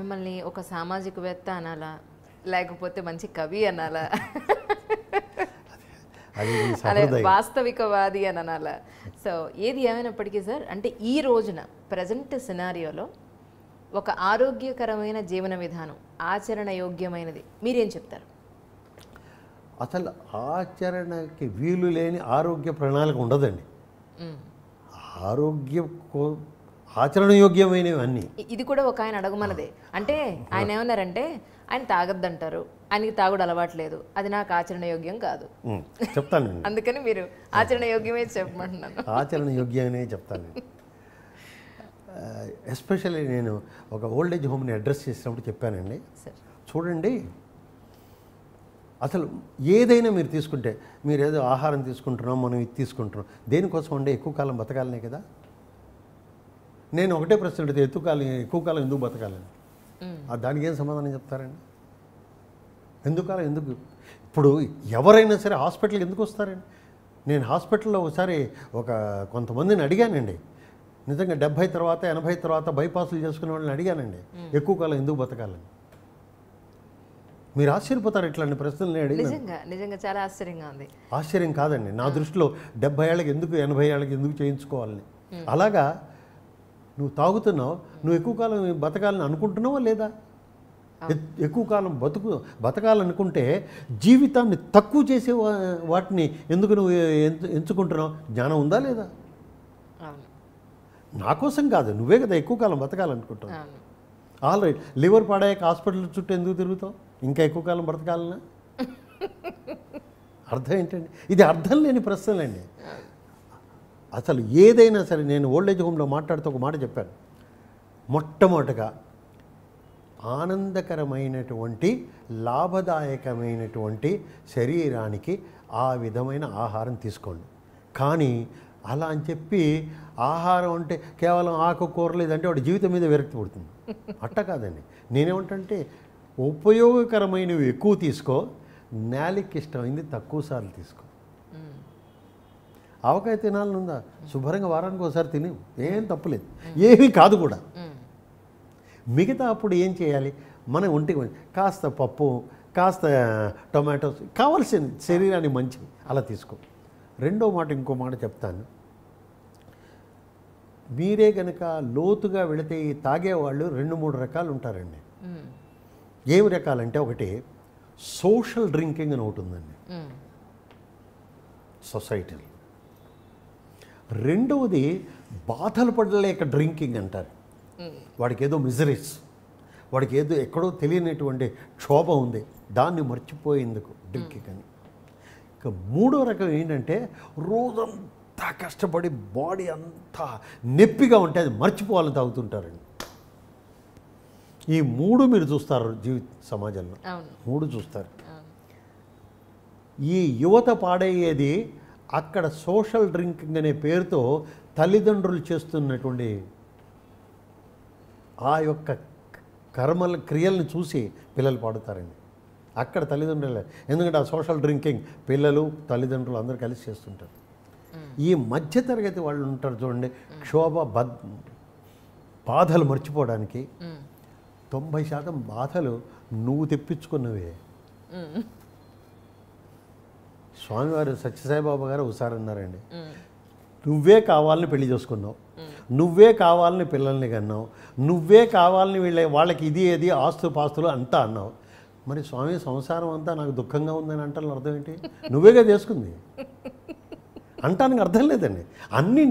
మిమ్మల్ని ఒక సామాజికవేత్త అనాలా లేకపోతే మంచి కవి అనాలా వాస్తవికవాది అని అనాలా సో ఏది ఏమైనప్పటికీ సార్ అంటే ఈ రోజున ప్రజెంట్ సినారియోలో ఒక ఆరోగ్యకరమైన జీవన విధానం ఆచరణ యోగ్యమైనది మీరేం చెప్తారు అసలు ఆచరణకి వీలు లేని ఆరోగ్య ప్రణాళిక ఉండదండి ఆరోగ్య ఆచరణ యోగ్యమైనవన్నీ ఇది కూడా ఒక ఆయన అడగమన్నదే అంటే ఆయన ఏమన్నారంటే ఆయన అంటారు ఆయనకి తాగుడు అలవాట్లేదు అది నాకు ఆచరణ యోగ్యం కాదు చెప్తాను అందుకని మీరు ఆచరణ యోగ్యమే చెప్పమంటున్నాను ఆచరణయోగ్యమే చెప్తాను ఎస్పెషల్లీ నేను ఒక ఓల్డ్ ఏజ్ హోమ్ని అడ్రస్ చేసినప్పుడు చెప్పానండి చూడండి అసలు ఏదైనా మీరు తీసుకుంటే మీరు ఏదో ఆహారం తీసుకుంటున్నాం మనం ఇది తీసుకుంటున్నాం దేనికోసం అంటే ఎక్కువ కాలం బతకాలనే కదా నేను ఒకటే ప్రశ్న అడిగితే ఎత్తుకాలం ఎక్కువ కాలం ఎందుకు బతకాలని దానికి ఏం సమాధానం చెప్తారండి ఎందుకాలం ఎందుకు ఇప్పుడు ఎవరైనా సరే హాస్పిటల్కి ఎందుకు వస్తారండి నేను హాస్పిటల్లో ఒకసారి ఒక కొంతమందిని అడిగానండి నిజంగా డెబ్బై తర్వాత ఎనభై తర్వాత బైపాసులు చేసుకునే వాళ్ళని అడిగానండి ఎక్కువ కాలం ఎందుకు బతకాలని మీరు ఆశ్చర్యపోతారు ఇట్లాంటి ప్రశ్నలు నేను నిజంగా చాలా ఆశ్చర్యంగా ఉంది ఆశ్చర్యం కాదండి నా దృష్టిలో డెబ్బై ఏళ్ళకి ఎందుకు ఎనభై ఏళ్ళకి ఎందుకు చేయించుకోవాలని అలాగా నువ్వు తాగుతున్నావు నువ్వు ఎక్కువ కాలం బతకాలని అనుకుంటున్నావా లేదా ఎక్కువ కాలం బతుకు బతకాలనుకుంటే జీవితాన్ని తక్కువ చేసే వాటిని ఎందుకు నువ్వు ఎంచుకుంటున్నావు జ్ఞానం ఉందా లేదా నా కోసం కాదు నువ్వే కదా ఎక్కువ కాలం బతకాలనుకుంటావు ఆల్ రైట్ లివర్ పాడాక హాస్పిటల్ చుట్టూ ఎందుకు తిరుగుతావు ఇంకా ఎక్కువ కాలం బ్రతకాలనా అర్థం ఏంటండి ఇది అర్థం లేని ప్రశ్నలండి అసలు ఏదైనా సరే నేను ఓల్డేజ్ హోమ్లో మాట్లాడుతూ ఒక మాట చెప్పాను మొట్టమొదటగా ఆనందకరమైనటువంటి లాభదాయకమైనటువంటి శరీరానికి ఆ విధమైన ఆహారం తీసుకోండి కానీ అలా అని చెప్పి ఆహారం అంటే కేవలం ఆకుకూర లేదంటే వాడి జీవితం మీద విరక్తి పుడుతుంది అట్ట కాదండి నేనేమంటే ఉపయోగకరమైనవి ఎక్కువ తీసుకో నేలకి ఇష్టమైంది తక్కువ సార్లు తీసుకో ఆవకాయ ఉందా శుభ్రంగా వారానికి ఒకసారి తిని ఏం తప్పులేదు ఏమీ కాదు కూడా మిగతా అప్పుడు ఏం చేయాలి మన ఒంటికి కాస్త పప్పు కాస్త టొమాటోస్ కావాల్సిన శరీరానికి మంచి అలా తీసుకో రెండో మాట ఇంకో మాట చెప్తాను మీరే కనుక లోతుగా వెళితే తాగేవాళ్ళు రెండు మూడు రకాలు ఉంటారండి ఏమి రకాలంటే ఒకటి సోషల్ డ్రింకింగ్ అని ఒకటి ఉందండి సొసైటీలో రెండవది బాధలు పడలేక డ్రింకింగ్ అంటారు వాడికి ఏదో మిజరీస్ వాడికి ఏదో ఎక్కడో తెలియనటువంటి క్షోభ ఉంది దాన్ని మర్చిపోయేందుకు డ్రింకింగ్ అని ఇక మూడో రకం ఏంటంటే రోజంతా కష్టపడి బాడీ అంతా నొప్పిగా ఉంటే అది మర్చిపోవాలని తాగుతుంటారండి ఈ మూడు మీరు చూస్తారు జీవిత సమాజంలో మూడు చూస్తారు ఈ యువత పాడయ్యేది అక్కడ సోషల్ డ్రింకింగ్ అనే పేరుతో తల్లిదండ్రులు చేస్తున్నటువంటి ఆ యొక్క కర్మల క్రియల్ని చూసి పిల్లలు పాడుతారండి అక్కడ తల్లిదండ్రులే ఎందుకంటే ఆ సోషల్ డ్రింకింగ్ పిల్లలు తల్లిదండ్రులు అందరూ కలిసి చేస్తుంటారు ఈ మధ్యతరగతి వాళ్ళు ఉంటారు చూడండి క్షోభ బద్ బాధలు మర్చిపోవడానికి తొంభై శాతం బాధలు నువ్వు తెప్పించుకున్నవే స్వామివారు సత్యసాయిబాబు గారు ఒకసారి అన్నారండి నువ్వే కావాలని పెళ్లి చేసుకున్నావు నువ్వే కావాలని పిల్లల్ని కన్నావు నువ్వే కావాలని వీళ్ళ వాళ్ళకి ఇది ఏది ఆస్తు పాస్తులు అంతా అన్నావు మరి స్వామి సంసారం అంతా నాకు దుఃఖంగా ఉందని అంటాను అర్థం ఏంటి నువ్వేగా చేసుకుంది అంటానికి అర్థం లేదండి అన్ని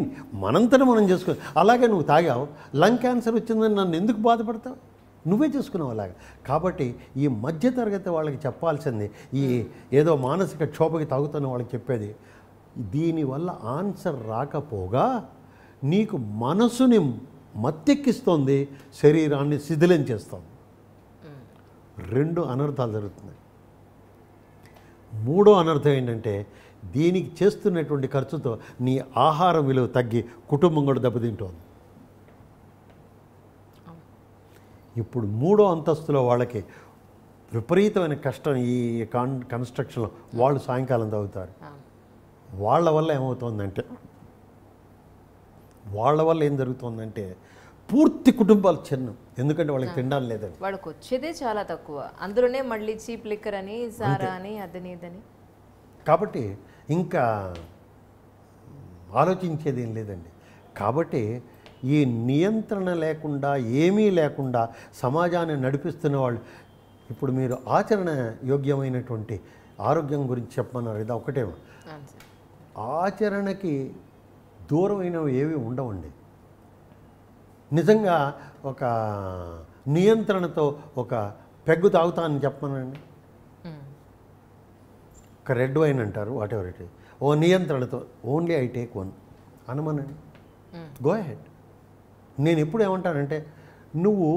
మనంతనే మనం చేసుకుని అలాగే నువ్వు తాగావు లంగ్ క్యాన్సర్ వచ్చిందని నన్ను ఎందుకు బాధపడతావు నువ్వే చూసుకున్నావు అలాగ కాబట్టి ఈ మధ్యతరగతి వాళ్ళకి చెప్పాల్సింది ఈ ఏదో మానసిక క్షోభకి తాగుతున్న వాళ్ళకి చెప్పేది దీనివల్ల ఆన్సర్ రాకపోగా నీకు మనసుని మత్తెక్కిస్తోంది శరీరాన్ని శిథిలం చేస్తుంది రెండు అనర్థాలు జరుగుతున్నాయి మూడో అనర్థం ఏంటంటే దీనికి చేస్తున్నటువంటి ఖర్చుతో నీ ఆహారం విలువ తగ్గి కుటుంబం కూడా దెబ్బతింటోంది ఇప్పుడు మూడో అంతస్తులో వాళ్ళకి విపరీతమైన కష్టం ఈ కాన్ కన్స్ట్రక్షన్లో వాళ్ళు సాయంకాలం తాగుతారు వాళ్ళ వల్ల ఏమవుతుందంటే వాళ్ళ వల్ల ఏం జరుగుతుందంటే పూర్తి కుటుంబాలు చిన్న ఎందుకంటే వాళ్ళకి తినడానికి లేదండి వాళ్ళకి వచ్చేదే చాలా తక్కువ అందులోనే మళ్ళీ చీప్ లిక్కర్ అని సారా అని అదని ఇదని కాబట్టి ఇంకా ఆలోచించేది ఏం లేదండి కాబట్టి ఈ నియంత్రణ లేకుండా ఏమీ లేకుండా సమాజాన్ని నడిపిస్తున్న వాళ్ళు ఇప్పుడు మీరు ఆచరణ యోగ్యమైనటువంటి ఆరోగ్యం గురించి చెప్పమన్నారు ఇది ఒకటే ఆచరణకి దూరమైనవి ఏవి ఉండవండి నిజంగా ఒక నియంత్రణతో ఒక పెగ్గు తాగుతానని చెప్పమనండి ఒక రెడ్ వైన్ అంటారు వాట్ ఎవర్ ఇట్ ఓ నియంత్రణతో ఓన్లీ ఐ టేక్ వన్ అనమనండి గో హెడ్ నేను ఎప్పుడు ఏమంటానంటే నువ్వు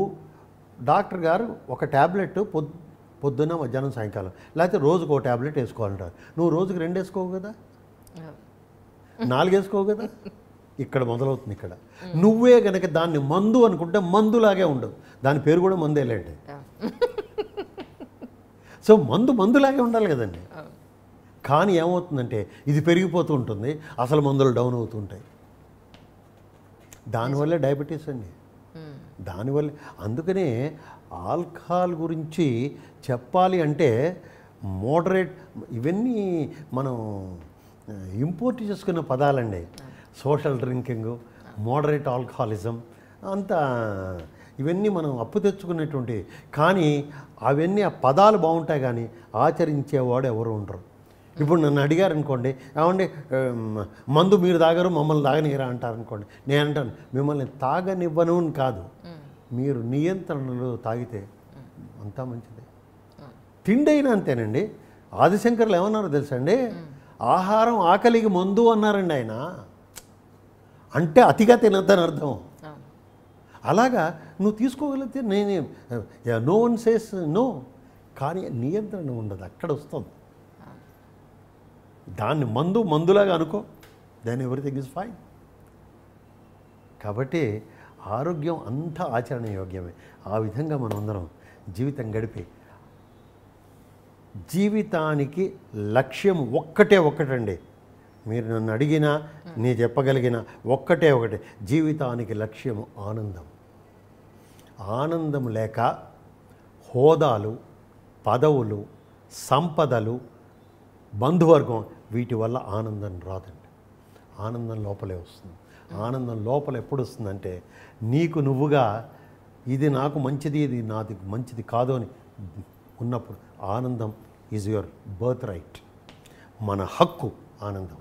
డాక్టర్ గారు ఒక ట్యాబ్లెట్ పొద్దు పొద్దున్న మధ్యాహ్నం సాయంకాలం లేకపోతే రోజుకు ఒక ట్యాబ్లెట్ వేసుకోవాలంటారు నువ్వు రోజుకు రెండు వేసుకోవు కదా నాలుగు వేసుకోవు కదా ఇక్కడ మొదలవుతుంది ఇక్కడ నువ్వే గనక దాన్ని మందు అనుకుంటే మందులాగే ఉండదు దాని పేరు కూడా మందేలేండి సో మందు మందులాగే ఉండాలి కదండి కానీ ఏమవుతుందంటే ఇది పెరిగిపోతూ ఉంటుంది అసలు మందులు డౌన్ అవుతుంటాయి దానివల్ల డయాబెటీస్ అండి దానివల్ల అందుకనే ఆల్కహాల్ గురించి చెప్పాలి అంటే మోడరేట్ ఇవన్నీ మనం ఇంపోర్ట్ చేసుకున్న పదాలండి సోషల్ డ్రింకింగ్ మోడరేట్ ఆల్కహాలిజం అంతా ఇవన్నీ మనం అప్పు తెచ్చుకునేటువంటి కానీ అవన్నీ ఆ పదాలు బాగుంటాయి కానీ ఆచరించేవాడు ఎవరు ఉండరు ఇప్పుడు నన్ను అడిగారు అనుకోండి ఏమండి మందు మీరు తాగరు మమ్మల్ని తాగనియరా అంటారు అనుకోండి నేను అంటాను మిమ్మల్ని తాగనివ్వను అని కాదు మీరు నియంత్రణలో తాగితే అంతా మంచిది తిండి అయినా అంతేనండి ఆదిశంకర్లు ఏమన్నారో అండి ఆహారం ఆకలికి మందు అన్నారండి ఆయన అంటే అతిగా తినద్దని అర్థం అలాగా నువ్వు తీసుకోగలిగితే నేనే నో వన్ సేస్ నో కానీ నియంత్రణ ఉండదు అక్కడ వస్తుంది దాన్ని మందు మందులాగా అనుకో దాని ఎవ్రీథింగ్ ఇస్ ఫైన్ కాబట్టి ఆరోగ్యం అంతా ఆచరణ యోగ్యమే ఆ విధంగా మనం అందరం జీవితం గడిపి జీవితానికి లక్ష్యం ఒక్కటే ఒక్కటండి మీరు నన్ను అడిగినా నేను చెప్పగలిగిన ఒక్కటే ఒకటే జీవితానికి లక్ష్యం ఆనందం ఆనందం లేక హోదాలు పదవులు సంపదలు బంధువర్గం వీటి వల్ల ఆనందం రాదండి ఆనందం లోపలే వస్తుంది ఆనందం లోపల ఎప్పుడు వస్తుందంటే నీకు నువ్వుగా ఇది నాకు మంచిది ఇది నాది మంచిది కాదు అని ఉన్నప్పుడు ఆనందం ఈజ్ యువర్ బర్త్ రైట్ మన హక్కు ఆనందం